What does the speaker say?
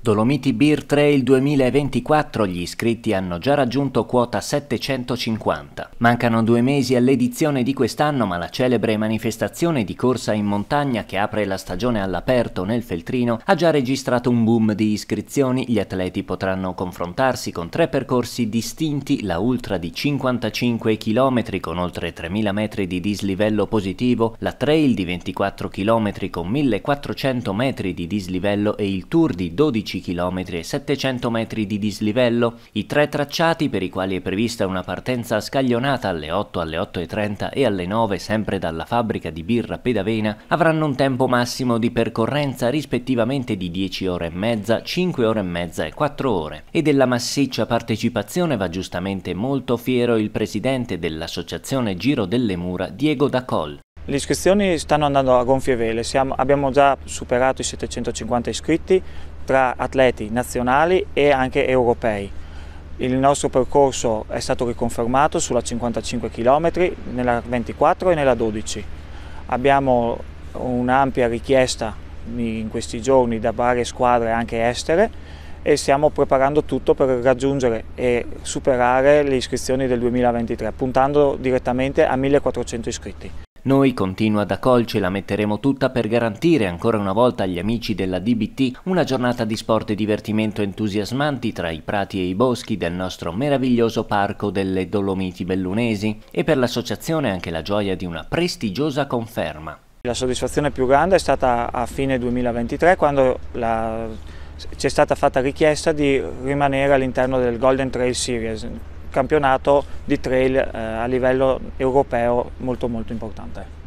Dolomiti Beer Trail 2024 gli iscritti hanno già raggiunto quota 750. Mancano due mesi all'edizione di quest'anno ma la celebre manifestazione di corsa in montagna che apre la stagione all'aperto nel Feltrino ha già registrato un boom di iscrizioni, gli atleti potranno confrontarsi con tre percorsi distinti, la ultra di 55 km con oltre 3000 metri di dislivello positivo, la trail di 24 km con 1400 metri di dislivello e il tour di 12 10 km e 700 metri di dislivello, i tre tracciati per i quali è prevista una partenza scaglionata alle 8, alle 8.30 e alle 9 sempre dalla fabbrica di birra Pedavena avranno un tempo massimo di percorrenza rispettivamente di 10 ore e mezza, 5 ore e mezza e 4 ore. E della massiccia partecipazione va giustamente molto fiero il presidente dell'associazione Giro delle Mura, Diego Dacol. Le iscrizioni stanno andando a gonfie vele, Siamo, abbiamo già superato i 750 iscritti, tra atleti nazionali e anche europei. Il nostro percorso è stato riconfermato sulla 55 km, nella 24 e nella 12. Abbiamo un'ampia richiesta in questi giorni da varie squadre anche estere e stiamo preparando tutto per raggiungere e superare le iscrizioni del 2023, puntando direttamente a 1400 iscritti. Noi, continua da Col, ce la metteremo tutta per garantire ancora una volta agli amici della DBT una giornata di sport e divertimento entusiasmanti tra i prati e i boschi del nostro meraviglioso parco delle Dolomiti Bellunesi e per l'associazione anche la gioia di una prestigiosa conferma. La soddisfazione più grande è stata a fine 2023 quando la è stata fatta richiesta di rimanere all'interno del Golden Trail Series campionato di trail eh, a livello europeo molto molto importante.